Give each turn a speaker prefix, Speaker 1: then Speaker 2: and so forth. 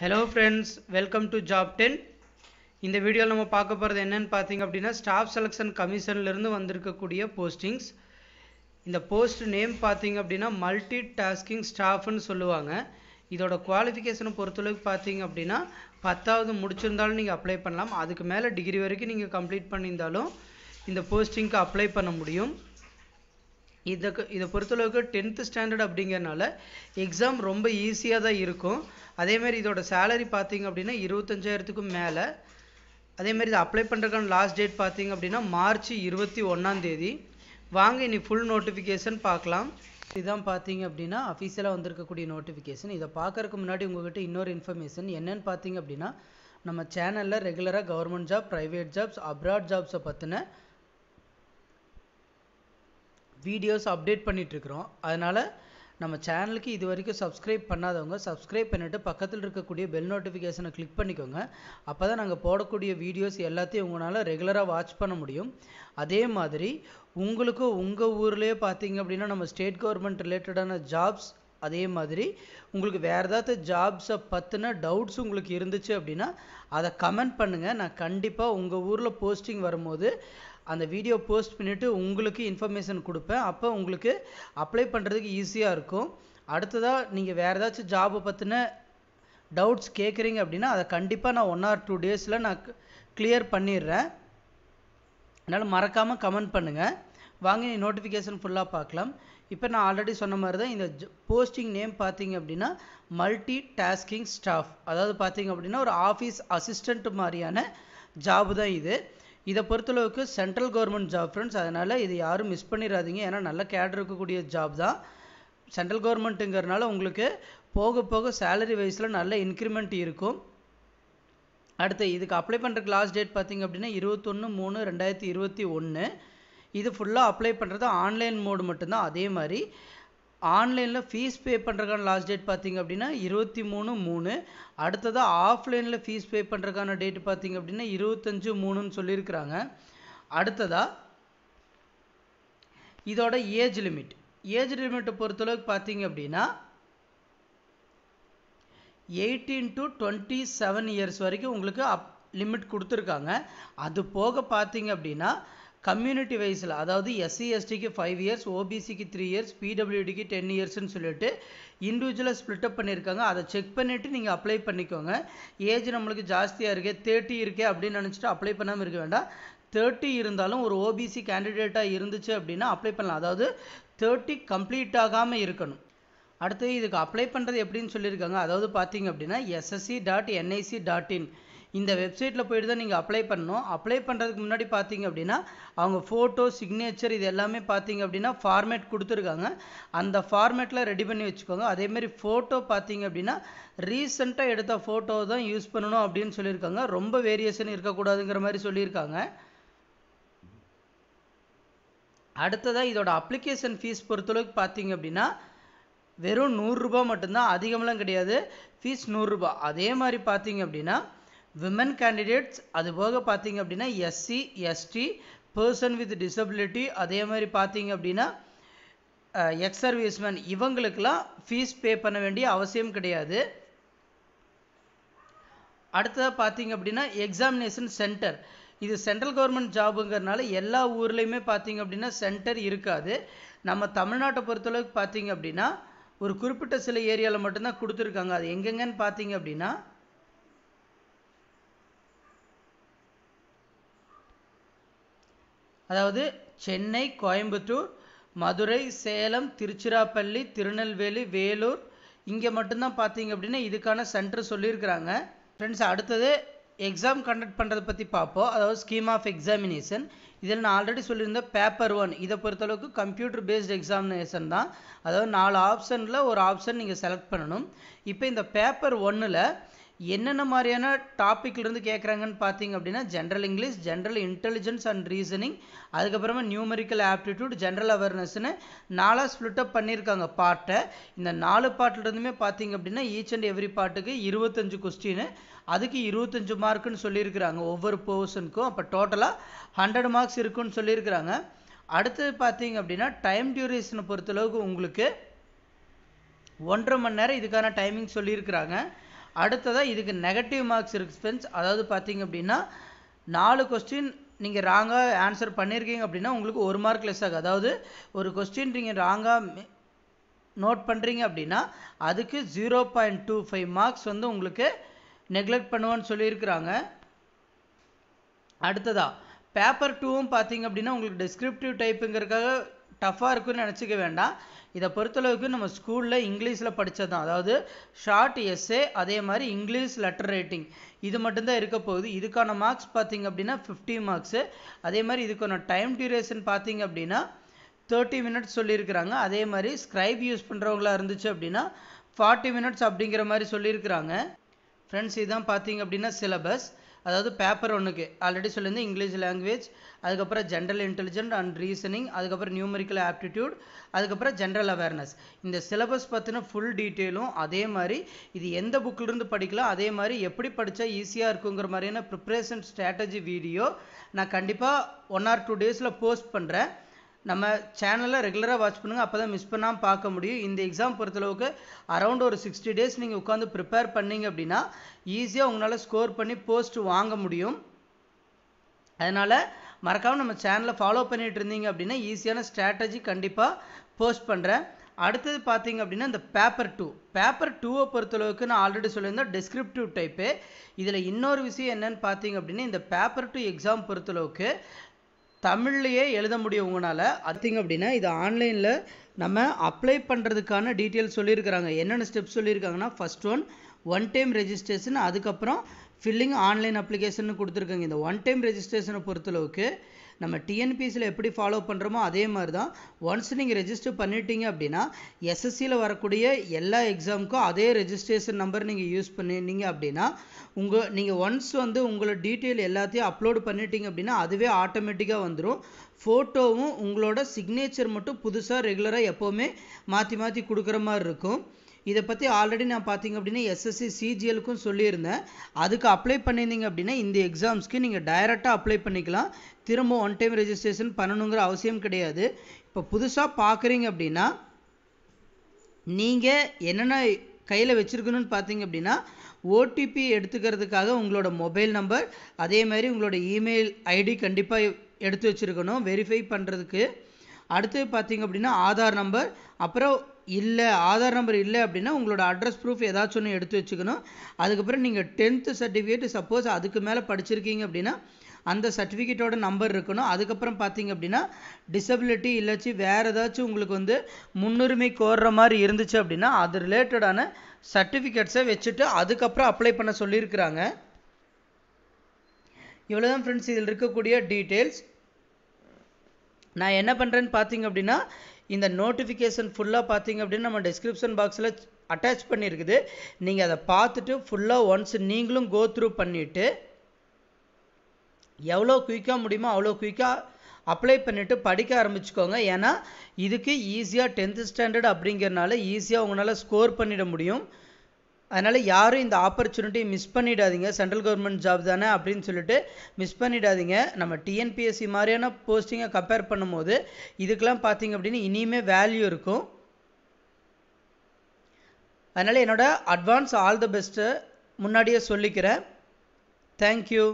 Speaker 1: hello friends welcome to job ten இந்த வீடியோவில் நம்ம பார்க்க போகிறது என்னென்னு பார்த்தீங்க அப்படின்னா ஸ்டாஃப் செலெக்ஷன் கமிஷன்லேருந்து வந்திருக்கக்கூடிய போஸ்டிங்ஸ் இந்த போஸ்ட் நேம் பார்த்தீங்க அப்படின்னா மல்டி டாஸ்கிங் ஸ்டாஃப்னு சொல்லுவாங்க இதோட குவாலிஃபிகேஷனை பொறுத்தளவுக்கு பார்த்தீங்க அப்படின்னா பத்தாவது முடிச்சிருந்தாலும் நீங்கள் அப்ளை பண்ணலாம் அதுக்கு மேலே டிகிரி வரைக்கும் நீங்கள் கம்ப்ளீட் பண்ணியிருந்தாலும் இந்த போஸ்டிங்க்கு அப்ளை பண்ண முடியும் இதை இதை பொறுத்தளவுக்கு டென்த்து ஸ்டாண்டர்ட் அப்படிங்கிறனால எக்ஸாம் ரொம்ப ஈஸியாக தான் இருக்கும் அதேமாரி இதோட சேலரி பார்த்தீங்க அப்படின்னா இருபத்தஞ்சாயிரத்துக்கும் மேலே மாதிரி இதை அப்ளை பண்ணுறதுக்கான லாஸ்ட் டேட் பார்த்தீங்க அப்படின்னா மார்ச் இருபத்தி ஒன்றாந்தேதி வாங்க இனி ஃபுல் நோட்டிஃபிகேஷன் பார்க்கலாம் இதுதான் பார்த்தீங்க அப்படின்னா அஃபீஷியலாக வந்திருக்கக்கூடிய நோட்டிஃபிகேஷன் இதை பார்க்குறதுக்கு முன்னாடி உங்கள்கிட்ட இன்னொரு இன்ஃபர்மேஷன் என்னென்னு பார்த்தீங்க அப்படின்னா நம்ம சேனலில் ரெகுலராக government job private jobs abroad ஜாப்ஸை பற்றின வீடியோஸ் அப்டேட் பண்ணிகிட்ருக்குறோம் அதனால் நம்ம சேனலுக்கு இது வரைக்கும் சப்ஸ்கிரைப் பண்ணாதவங்க சப்ஸ்கிரைப் பண்ணிவிட்டு பக்கத்தில் இருக்கக்கூடிய பெல் நோட்டிஃபிகேஷனை கிளிக் பண்ணிக்கோங்க அப்போ தான் நாங்கள் போடக்கூடிய வீடியோஸ் எல்லாத்தையும் உங்களால் ரெகுலராக வாட்ச் பண்ண முடியும் அதே மாதிரி உங்களுக்கும் உங்கள் ஊர்லேயே பார்த்தீங்க அப்படின்னா நம்ம ஸ்டேட் கவர்மெண்ட் ரிலேட்டடான ஜாப்ஸ் அதே மாதிரி உங்களுக்கு வேறு ஏதாவது ஜாப்ஸை பற்றின டவுட்ஸ் உங்களுக்கு இருந்துச்சு அப்படின்னா அதை கமெண்ட் பண்ணுங்கள் நான் கண்டிப்பாக உங்கள் ஊரில் போஸ்டிங் வரும்போது அந்த வீடியோ போஸ்ட் பண்ணிவிட்டு உங்களுக்கு இன்ஃபர்மேஷன் கொடுப்பேன் அப்போ உங்களுக்கு அப்ளை பண்ணுறதுக்கு ஈஸியாக இருக்கும் அடுத்ததாக நீங்கள் வேறு ஏதாச்சும் ஜாபை பற்றின டவுட்ஸ் கேட்குறீங்க அப்படின்னா அதை கண்டிப்பாக நான் ஒன் ஆர் டூ டேஸில் நான் கிளியர் பண்ணிடுறேன் அதனால் மறக்காமல் கமெண்ட் பண்ணுங்கள் வாங்க நீ நோட்டிஃபிகேஷன் ஃபுல்லாக பார்க்கலாம் இப்போ நான் ஆல்ரெடி சொன்ன மாதிரி தான் இந்த போஸ்டிங் நேம் பார்த்தீங்க அப்படின்னா மல்டி டாஸ்கிங் ஸ்டாஃப் அதாவது பார்த்தீங்க அப்படின்னா ஒரு ஆஃபீஸ் அசிஸ்டண்ட் மாதிரியான ஜாபு தான் இது இதை பொறுத்தளவுக்கு சென்ட்ரல் கவர்மெண்ட் ஜாப் ஃப்ரெண்ட்ஸ் அதனால் இது யாரும் மிஸ் பண்ணிடாதீங்க ஏன்னா நல்ல கேட் இருக்கக்கூடிய ஜாப் தான் சென்ட்ரல் கவர்மெண்ட்டுங்கிறனால உங்களுக்கு போக போக சேலரி வைஸில் நல்ல இன்க்ரிமெண்ட் இருக்கும் அடுத்து இதுக்கு அப்ளை பண்ணுறதுக்கு லாஸ்ட் டேட் பார்த்திங்க அப்படின்னா இருபத்தொன்று மூணு ரெண்டாயிரத்தி இருபத்தி ஒன்று இது ஃபுல்லாக அப்ளை பண்ணுறது ஆன்லைன் மோடு மட்டும்தான் அதே மாதிரி ஆன்லைனில் ஃபீஸ் பே பண்ணுறக்கான லாஸ்ட் டேட் பார்த்திங்க அப்படின்னா இருபத்தி மூணு மூணு அடுத்ததாக ஆஃப்லைனில் ஃபீஸ் பே பண்ணுறக்கான டேட் பார்த்திங்க அப்படின்னா இருபத்தஞ்சு மூணுன்னு சொல்லியிருக்கிறாங்க அடுத்ததாக இதோட ஏஜ் லிமிட் ஏஜ் லிமிட்டை பொறுத்தளவுக்கு பார்த்திங்க அப்படின்னா eighteen to twenty seven years வரைக்கும் உங்களுக்கு அப் லிமிட் கொடுத்துருக்காங்க அது போக பார்த்திங்க அப்படின்னா கம்யூனிட்டி வைஸில் அதாவது எஸ்சி எஸ்டிக்கு ஃபைவ் இயர்ஸ் ஓபிசிக்கு த்ரீ இயர்ஸ் பிடபிள்யூடிக்கு டென் இயர்ஸ்னு சொல்லிட்டு இண்டிவிஜுவலாக ஸ்ப்ளிட்டப் பண்ணியிருக்காங்க அதை செக் பண்ணிவிட்டு நீங்கள் அப்ளை பண்ணிக்கோங்க ஏஜ் நம்மளுக்கு ஜாஸ்தியாக இருக்கே தேர்ட்டி இருக்கே அப்படின்னு நினச்சிட்டு அப்ளை பண்ணாமல் இருக்க வேண்டாம் தேர்ட்டி இருந்தாலும் ஒரு ஓபிசி கேண்டிடேட்டாக இருந்துச்சு அப்படின்னா அப்ளை பண்ணலாம் அதாவது தேர்ட்டி கம்ப்ளீட் ஆகாமல் இருக்கணும் அடுத்து இதுக்கு அப்ளை பண்ணுறது எப்படின்னு சொல்லியிருக்காங்க அதாவது பார்த்தீங்க அப்படின்னா SSC dot NIC dot in இந்த வெப்சைட்டில் போயிட்டு தான் நீங்கள் அப்ளை பண்ணணும் அப்ளை பண்ணுறதுக்கு முன்னாடி பார்த்தீங்க அப்படின்னா அவங்க ஃபோட்டோ சிக்னேச்சர் இது எல்லாமே பார்த்தீங்க அப்படின்னா ஃபார்மேட் கொடுத்துருக்காங்க அந்த ஃபார்மேட்டில் ரெடி பண்ணி வச்சுக்கோங்க அதேமாரி ஃபோட்டோ பார்த்தீங்க அப்படின்னா ரீசெண்டாக எடுத்த ஃபோட்டோ தான் யூஸ் பண்ணணும் அப்படின்னு சொல்லியிருக்காங்க ரொம்ப வேரியேஷன் இருக்கக்கூடாதுங்கிற மாதிரி சொல்லியிருக்காங்க அடுத்ததாக இதோட அப்ளிகேஷன் ஃபீஸ் பொறுத்தளவுக்கு பார்த்தீங்க அப்படின்னா வெறும் நூறுரூபா மட்டும்தான் அதிகமெல்லாம் கிடையாது ஃபீஸ் நூறுரூபா அதே மாதிரி பார்த்தீங்க அப்படின்னா விமன் கேண்டிடேட்ஸ் அது போக பார்த்தீங்க அப்படின்னா SC ST person with disability அதே மாதிரி பார்த்தீங்க அப்படின்னா எக்ஸ் சர்வீஸ்மேன் இவங்களுக்கெல்லாம் ஃபீஸ் பே பண்ண வேண்டிய அவசியம் கிடையாது அடுத்ததாக பார்த்தீங்க அப்படின்னா எக்ஸாமினேஷன் சென்டர் இது சென்ட்ரல் கவர்மெண்ட் ஜாபுங்கிறனால எல்லா ஊர்லேயுமே பார்த்தீங்க அப்படின்னா சென்டர் இருக்காது நம்ம தமிழ்நாட்டை பொறுத்தளவுக்கு பார்த்தீங்க அப்படின்னா ஒரு குறிப்பிட்ட சில ஏரியாவில் மட்டும்தான் கொடுத்துருக்காங்க அது எங்கெங்கன்னு பார்த்தீங்க அப்படின்னா அதாவது சென்னை கோயம்புத்தூர் மதுரை சேலம் திருச்சிராப்பள்ளி திருநெல்வேலி வேலூர் இங்கே மட்டும்தான் பார்த்தீங்க அப்படின்னா இதுக்கான சென்டர் சொல்லியிருக்கிறாங்க ஃப்ரெண்ட்ஸ் அடுத்தது எக்ஸாம் கண்டக்ட் பண்ணுறதை பற்றி பார்ப்போம் அதாவது ஸ்கீம் ஆஃப் எக்ஸாமினேஷன் இதில் நான் ஆல்ரெடி சொல்லியிருந்தேன் பேப்பர் ஒன் இதை பொறுத்தளவுக்கு கம்ப்யூட்டர் பேஸ்ட் எக்ஸாமினேஷன் தான் அதாவது நாலு ஆப்ஷனில் ஒரு ஆப்ஷன் நீங்கள் செலக்ட் பண்ணணும் இப்போ இந்த பேப்பர் ஒன்னில் என்னென்ன மாதிரியான டாப்பிக்லேருந்து கேட்குறாங்கன்னு பார்த்தீங்க அப்படின்னா general English general intelligence and reasoning அதுக்கப்புறமா நியூமெரிக்கல் ஆப்டிடியூட் ஜென்ரல் அவேர்னஸ்னு நாலாக ஸ்ப்ளிட் அப் பண்ணியிருக்காங்க பாட்டை இந்த நாலு பாட்டிலிருந்துமே பார்த்தீங்க அப்படின்னா ஈச் அண்ட் எவ்ரி பாட்டுக்கு இருபத்தஞ்சு கொஸ்டின் அதுக்கு இருபத்தஞ்சு மார்க்குன்னு சொல்லியிருக்கிறாங்க ஒவ்வொரு பேர்சனுக்கும் அப்போ டோட்டலாக ஹண்ட்ரட் மார்க்ஸ் இருக்குன்னு சொல்லியிருக்கிறாங்க அடுத்தது பார்த்தீங்க அப்படின்னா டைம் டியூரேஷனை பொறுத்தளவுக்கு உங்களுக்கு ஒன்றரை மணி நேரம் இதுக்கான டைமிங் சொல்லியிருக்கிறாங்க அடுத்ததாக இதுக்கு நெகட்டிவ் மார்க்ஸ் இருக்கு ஃப்ரெண்ட்ஸ் அதாவது பார்த்தீங்க அப்படின்னா நாலு கொஸ்டின் நீங்கள் ராங்காக ஆன்சர் பண்ணியிருக்கீங்க அப்படின்னா உங்களுக்கு ஒரு மார்க் லெஸ் ஆகும் அதாவது ஒரு கொஸ்டின் நீங்கள் ராங்காக நோட் பண்ணுறீங்க அப்படின்னா அதுக்கு zero point two five marks வந்து உங்களுக்கு நெக்லெக்ட் பண்ணுவோன்னு சொல்லியிருக்கிறாங்க அடுத்ததாக பேப்பர் டூவும் பார்த்தீங்க அப்படின்னா உங்களுக்கு டிஸ்கிரிப்டிவ் டைப்புங்கிறதுக்காக டஃப்பாக இருக்குன்னு நினச்சிக்க வேண்டாம் இதை பொறுத்தளவுக்கு நம்ம ஸ்கூலில் இங்கிலீஷில் படித்தது தான் அதாவது ஷார்ட் எஸ்ஸே அதே மாதிரி இங்கிலீஷ் லெட்டர் ரைட்டிங் இது மட்டும்தான் இருக்க போகுது இதுக்கான மார்க்ஸ் பார்த்திங்க அப்படின்னா ஃபிஃப்டி மார்க்ஸு அதே மாதிரி இதுக்கான டைம் டியூரேஷன் பார்த்திங்க அப்படின்னா தேர்ட்டி மினிட்ஸ் சொல்லியிருக்கிறாங்க அதே மாதிரி ஸ்க்ரைப் யூஸ் பண்ணுறவங்களா இருந்துச்சு அப்படின்னா ஃபார்ட்டி மினிட்ஸ் அப்படிங்கிற மாதிரி சொல்லியிருக்கிறாங்க ஃப்ரெண்ட்ஸ் இதுதான் பார்த்தீங்க அப்படின்னா சிலபஸ் அதாவது பேப்பர் ஒன்றுக்கு ஆல்ரெடி சொல்லியிருந்தேன் இங்கிலீஷ் லாங்குவேஜ் அதுக்கப்புறம் ஜென்ரல் இன்டெலிஜென்ட் அண்ட் ரீசனிங் அதுக்கப்புறம் நியூமரிக்கல் ஆப்டிடியூட் அதுக்கப்புறம் ஜென்ரல் அவேர்னஸ் இந்த சிலபஸ் பற்றின ஃபுல் டீட்டெயிலும் அதே மாதிரி இது எந்த புக்கிலிருந்து படிக்கலாம் அதே மாதிரி எப்படி படித்தா ஈஸியாக இருக்குங்கிற மாதிரியான ப்ரிப்ரேஷன் ஸ்ட்ராட்டஜி வீடியோ நான் கண்டிப்பாக ஒன் ஆர் டூ டேஸில் போஸ்ட் பண்ணுறேன் நம்ம சேனலை ரெகுலராக வாட்ச் பண்ணுங்கள் அப்போ தான் மிஸ் பண்ணாமல் பார்க்க முடியும் இந்த எக்ஸாம் பொறுத்தளவுக்கு அரௌண்ட் ஒரு சிக்ஸ்டி டேஸ் நீங்கள் உட்காந்து ப்ரிப்பேர் பண்ணிங்க அப்படின்னா ஈஸியாக உங்களால் ஸ்கோர் பண்ணி போஸ்ட் வாங்க முடியும் அதனால் மறக்காமல் நம்ம சேனலை ஃபாலோ பண்ணிகிட்டு இருந்தீங்க அப்படின்னா ஈஸியான ஸ்ட்ராட்டஜி கண்டிப்பாக போஸ்ட் பண்ணுறேன் அடுத்தது பார்த்தீங்க அப்படின்னா இந்த பேப்பர் டூ பேப்பர் டூவை பொறுத்தளவுக்கு நான் ஆல்ரெடி சொல்லியிருந்தேன் டிஸ்கிரிப்டிவ் டைப்பு இதில் இன்னொரு விஷயம் என்னன்னு பார்த்தீங்க அப்படின்னா இந்த பேப்பர் டூ எக்ஸாம் பொறுத்தளவுக்கு தமிழ்லையே எழுத முடியும் உங்களால் அத்திங்க அப்படின்னா இது ஆன்லைனில் நம்ம அப்ளை பண்ணுறதுக்கான டீட்டெயில்ஸ் சொல்லியிருக்கிறாங்க என்னென்ன ஸ்டெப்ஸ் சொல்லியிருக்காங்கன்னா first one one time registration அதுக்கப்புறம் ஃபில்லிங் ஆன்லைன் அப்ளிகேஷன் கொடுத்துருக்காங்க இந்த ஒன் டைம் ரெஜிஸ்ட்ரேஷனை பொறுத்தளவுக்கு நம்ம டிஎன்பிஎஸ்சியில் எப்படி ஃபாலோ பண்ணுறோமோ அதே மாதிரி தான் ஒன்ஸ் நீங்கள் ரெஜிஸ்டர் பண்ணிட்டீங்க அப்படின்னா எஸ்எஸ்சியில் வரக்கூடிய எல்லா எக்ஸாமுக்கும் அதே ரெஜிஸ்ட்ரேஷன் நம்பர் நீங்கள் யூஸ் பண்ணியிருந்தீங்க அப்படின்னா உங்கள் நீங்கள் ஒன்ஸ் வந்து உங்களோட டீட்டெயில் எல்லாத்தையும் அப்லோடு பண்ணிட்டீங்க அப்படின்னா அதுவே ஆட்டோமேட்டிக்காக வந்துடும் ஃபோட்டோவும் உங்களோட சிக்னேச்சர் மட்டும் புதுசாக ரெகுலராக எப்போவுமே மாற்றி மாற்றி கொடுக்குற மாதிரி இருக்கும் இதை பற்றி ஆல்ரெடி நான் பார்த்தீங்க அப்படின்னா எஸ்எஸ்சி சிஜிஎலுக்கும் சொல்லியிருந்தேன் அதுக்கு அப்ளை பண்ணியிருந்தீங்க அப்படின்னா இந்த எக்ஸாம்ஸ்க்கு நீங்கள் டைரெக்டாக அப்ளை பண்ணிக்கலாம் திரும்ப ஒன் டைம் ரெஜிஸ்ட்ரேஷன் பண்ணணுங்கிற அவசியம் கிடையாது இப்போ புதுசாக பார்க்குறீங்க அப்படின்னா நீங்கள் என்னென்ன கையில் வச்சுருக்கணும்னு பார்த்தீங்க அப்படின்னா ஓடிபி எடுத்துக்கிறதுக்காக உங்களோட மொபைல் நம்பர் அதே மாதிரி உங்களோட இமெயில் ஐடி கண்டிப்பாக எடுத்து வச்சுருக்கணும் வெரிஃபை பண்ணுறதுக்கு அடுத்து பார்த்தீங்க அப்படின்னா ஆதார் நம்பர் அப்புறம் இல்லை ஆதார் நம்பர் இல்லை அப்படின்னா உங்களோட அட்ரஸ் ப்ரூஃப் ஏதாச்சும் ஒன்று எடுத்து வச்சுக்கணும் அதுக்கப்புறம் நீங்கள் டென்த்து சர்டிஃபிகேட்டு சப்போஸ் அதுக்கு மேலே படிச்சிருக்கீங்க அப்படின்னா அந்த சர்டிஃபிகேட்டோட நம்பர் இருக்கணும் அதுக்கப்புறம் பார்த்தீங்க அப்படின்னா டிசபிலிட்டி இல்லாச்சு வேறு ஏதாச்சும் உங்களுக்கு வந்து முன்னுரிமை கோர்ற மாதிரி இருந்துச்சு அப்படின்னா அது ரிலேட்டடான சர்டிஃபிகேட்ஸை வச்சுட்டு அதுக்கப்புறம் அப்ளை பண்ண சொல்லியிருக்கிறாங்க இவ்வளோதான் ஃப்ரெண்ட்ஸ் இதில் இருக்கக்கூடிய டீட்டெயில்ஸ் நான் என்ன பண்ணுறேன்னு பார்த்தீங்க அப்படின்னா இந்த நோட்டிஃபிகேஷன் ஃபுல்லாக பார்த்தீங்க அப்படின்னா நம்ம டிஸ்கிரிப்ஷன் பாக்ஸில் அட்டாச் பண்ணியிருக்குது நீங்கள் அதை பார்த்துட்டு ஃபுல்லாக ஒன்ஸ் நீங்களும் கோ த்ரூ பண்ணிவிட்டு எவ்வளோ குயிக்காக முடியுமோ அவ்வளோ குயிக்காக அப்ளை பண்ணிவிட்டு படிக்க ஆரம்பிச்சுக்கோங்க ஏன்னா இதுக்கு ஈஸியாக டென்த்து ஸ்டாண்டர்ட் அப்படிங்கிறனால ஈஸியாக உங்களால் ஸ்கோர் பண்ணிட முடியும் அதனால் யாரும் இந்த ஆப்பர்ச்சுனிட்டி மிஸ் பண்ணிடாதீங்க சென்ட்ரல் கவர்மெண்ட் ஜாப் தானே அப்படின்னு சொல்லிட்டு மிஸ் பண்ணிடாதீங்க நம்ம டிஎன்பிஎஸ்சி மாதிரியான போஸ்டிங்கை கம்பேர் பண்ணும்போது இதுக்கெலாம் பார்த்தீங்க அப்படின்னு இனியுமே வேல்யூ இருக்கும் அதனால் என்னோடய அட்வான்ஸ் ஆல் த பெஸ்ட்டு முன்னாடியே சொல்லிக்கிறேன் தேங்க்யூ